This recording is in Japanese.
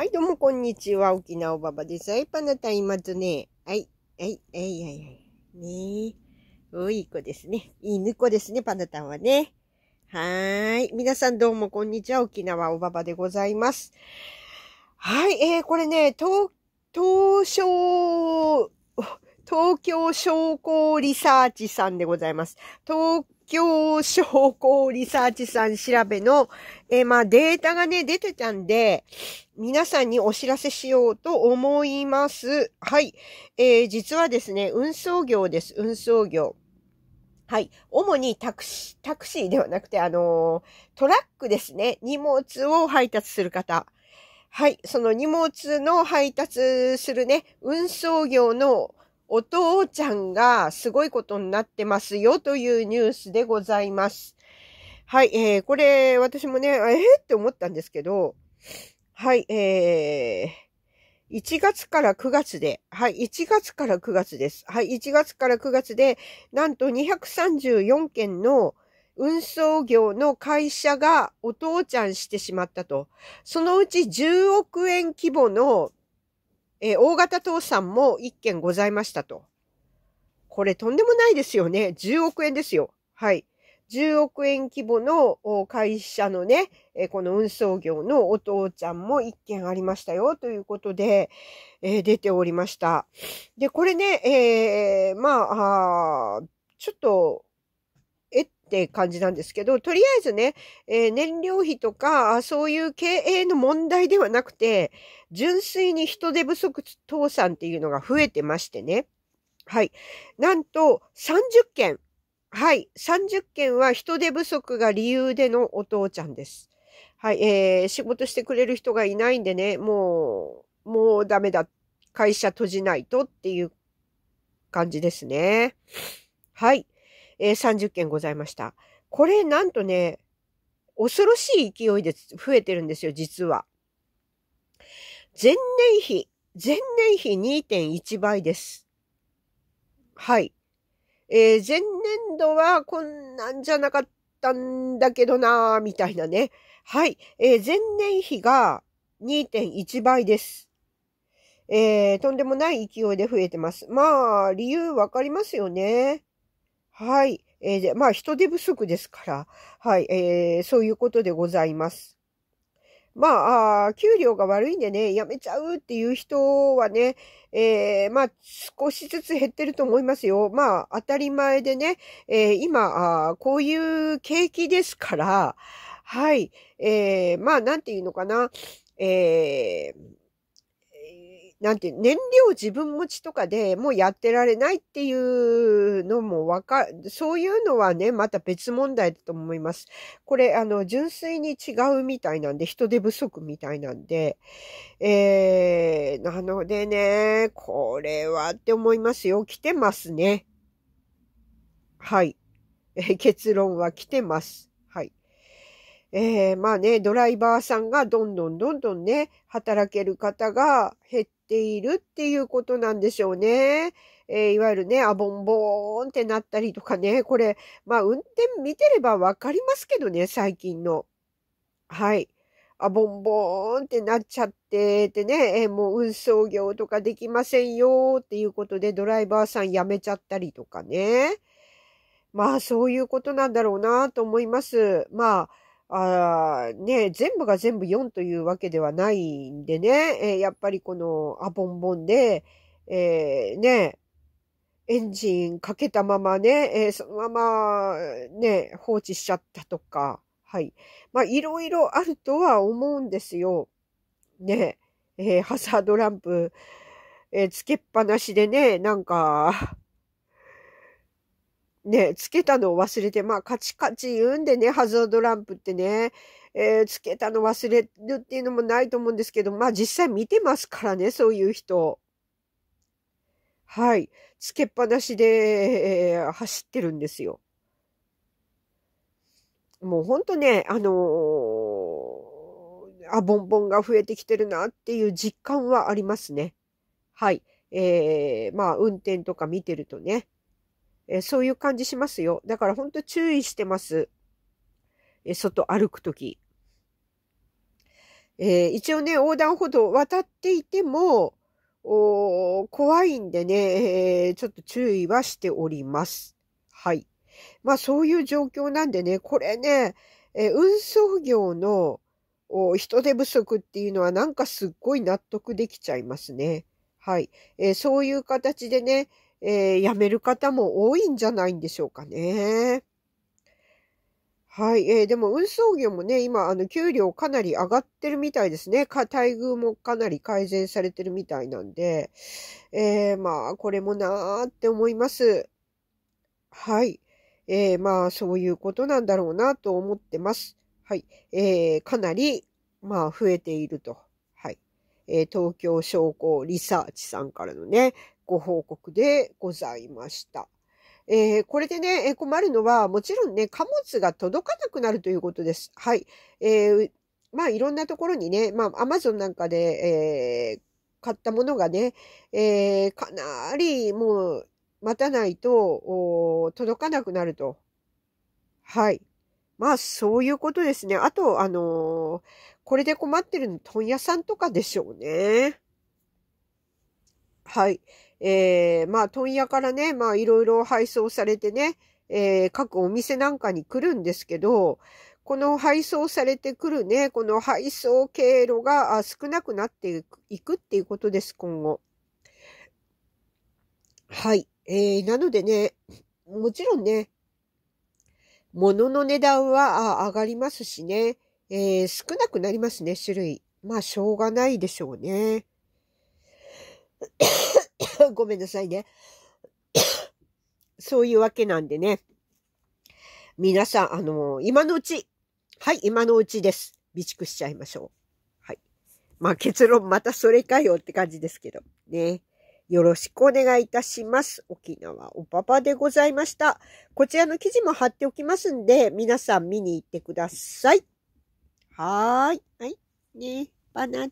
はい、どうも、こんにちは。沖縄おばばです。はい、パナタいますね。はい、はい、はい、はい、はい。ねえ。おいい子ですね。いい猫ですね、パナタンはね。はーい。皆さんどうも、こんにちは。沖縄おばばでございます。はい、えー、これね、東、東証、東京商工リサーチさんでございます。東境証拠リサーチさん調べの、えー、まあ、データがね、出てたんで、皆さんにお知らせしようと思います。はい。えー、実はですね、運送業です。運送業。はい。主にタクシー、タクシーではなくて、あのー、トラックですね。荷物を配達する方。はい。その荷物の配達するね、運送業のお父ちゃんがすごいことになってますよというニュースでございます。はい、えー、これ私もね、えー、って思ったんですけど、はい、えー、1月から9月で、はい、1月から9月です。はい、1月から9月で、なんと234件の運送業の会社がお父ちゃんしてしまったと。そのうち10億円規模のえー、大型倒産も1件ございましたと。これとんでもないですよね。10億円ですよ。はい。10億円規模の会社のね、この運送業のお父ちゃんも1件ありましたよということで、えー、出ておりました。で、これね、えー、まあ、ちょっとって感じなんですけど、とりあえずね、えー、燃料費とか、そういう経営の問題ではなくて、純粋に人手不足倒産っていうのが増えてましてね。はい。なんと、30件。はい。30件は人手不足が理由でのお父ちゃんです。はい。えー、仕事してくれる人がいないんでね、もう、もうダメだ。会社閉じないとっていう感じですね。はい。えー、30件ございました。これなんとね、恐ろしい勢いで増えてるんですよ、実は。前年比、前年比2.1倍です。はい。えー、前年度はこんなんじゃなかったんだけどなーみたいなね。はい。えー、前年比が2.1倍です。えー、とんでもない勢いで増えてます。まあ、理由わかりますよね。はい。えー、まあ、人手不足ですから、はい、えー、そういうことでございます。まあ、あ給料が悪いんでね、辞めちゃうっていう人はね、えー、まあ、少しずつ減ってると思いますよ。まあ、当たり前でね、えー、今あ、こういう景気ですから、はい、えー、まあ、なんていうのかな、えー、なんて燃料自分持ちとかでもうやってられないっていうのもわか、そういうのはね、また別問題だと思います。これ、あの、純粋に違うみたいなんで、人手不足みたいなんで、えー、なのでね、これはって思いますよ。来てますね。はい。え結論は来てます。はい。えー、まあね、ドライバーさんがどんどんどんどんね、働ける方が減っているっていうことなんでしょうね。えー、いわゆるね、あぼんぼーんってなったりとかね、これ、まあ、運転見てればわかりますけどね、最近の。はい。あぼんぼーんってなっちゃっててね、えー、もう運送業とかできませんよっていうことでドライバーさん辞めちゃったりとかね。まあそういうことなんだろうなと思います。まああね、全部が全部4というわけではないんでね、えやっぱりこのアボンボンで、えー、ね、エンジンかけたままね、えー、そのままね、放置しちゃったとか、はい。まあ、いろいろあるとは思うんですよ。ね、えー、ハザードランプ、えー、つけっぱなしでね、なんか、ね、つけたのを忘れて、まあカチカチ言うんでね、ハザードランプってね、えー、つけたの忘れるっていうのもないと思うんですけど、まあ実際見てますからね、そういう人。はい。つけっぱなしで、えー、走ってるんですよ。もうほんとね、あのー、あ、ボンボンが増えてきてるなっていう実感はありますね。はい。えー、まあ運転とか見てるとね。えそういう感じしますよ。だからほんと注意してます。え外歩くとき。えー、一応ね、横断歩道渡っていても、お怖いんでね、えー、ちょっと注意はしております。はい。まあそういう状況なんでね、これね、えー、運送業の人手不足っていうのはなんかすっごい納得できちゃいますね。はい。えー、そういう形でね、えー、辞める方も多いんじゃないんでしょうかね。はい。えー、でも運送業もね、今、あの、給料かなり上がってるみたいですね。か、待遇もかなり改善されてるみたいなんで、えー、まあ、これもなーって思います。はい。えー、まあ、そういうことなんだろうなと思ってます。はい。えー、かなり、まあ、増えていると。はい。えー、東京商工リサーチさんからのね、ご報告でございました。えー、これでね、え困るのは、もちろんね、貨物が届かなくなるということです。はい。えー、まあ、いろんなところにね、まあ、アマゾンなんかで、え買ったものがね、えかなりもう、待たないと、届かなくなると。はい。まあ、そういうことですね。あと、あのこれで困ってるの、問屋さんとかでしょうね。はい。えー、まあ、問屋からね、まあ、いろいろ配送されてね、えー、各お店なんかに来るんですけど、この配送されてくるね、この配送経路が少なくなっていくっていうことです、今後。はい。えー、なのでね、もちろんね、物の値段は上がりますしね、えー、少なくなりますね、種類。まあ、しょうがないでしょうね。ごめんなさいね。そういうわけなんでね。皆さん、あのー、今のうち、はい、今のうちです。備蓄しちゃいましょう。はい。まあ結論またそれかよって感じですけど、ね。よろしくお願いいたします。沖縄おパパでございました。こちらの記事も貼っておきますんで、皆さん見に行ってください。はーい。はい。ねバナナ。